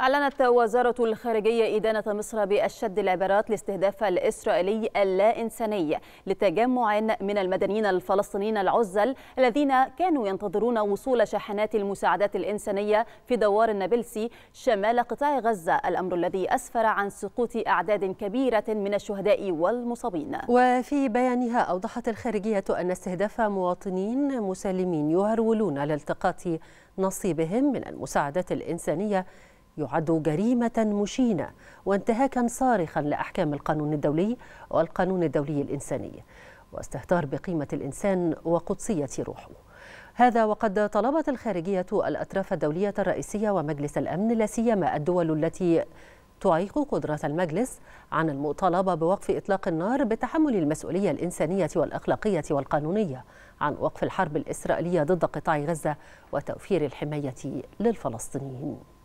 أعلنت وزارة الخارجية إدانة مصر بأشد العبارات لاستهداف الإسرائيلي اللا إنساني لتجمع من المدنيين الفلسطينيين العزل الذين كانوا ينتظرون وصول شاحنات المساعدات الإنسانية في دوار النابلسي شمال قطاع غزة الأمر الذي أسفر عن سقوط أعداد كبيرة من الشهداء والمصابين وفي بيانها أوضحت الخارجية أن استهداف مواطنين مسالمين يهرولون لالتقاط نصيبهم من المساعدات الإنسانية يعد جريمة مشينة وانتهاكا صارخا لأحكام القانون الدولي والقانون الدولي الإنساني واستهتار بقيمة الإنسان وقدسية روحه هذا وقد طلبت الخارجية الأطراف الدولية الرئيسية ومجلس الأمن لا سيما الدول التي تعيق قدرة المجلس عن المطالبة بوقف إطلاق النار بتحمل المسؤولية الإنسانية والأخلاقية والقانونية عن وقف الحرب الإسرائيلية ضد قطاع غزة وتوفير الحماية للفلسطينيين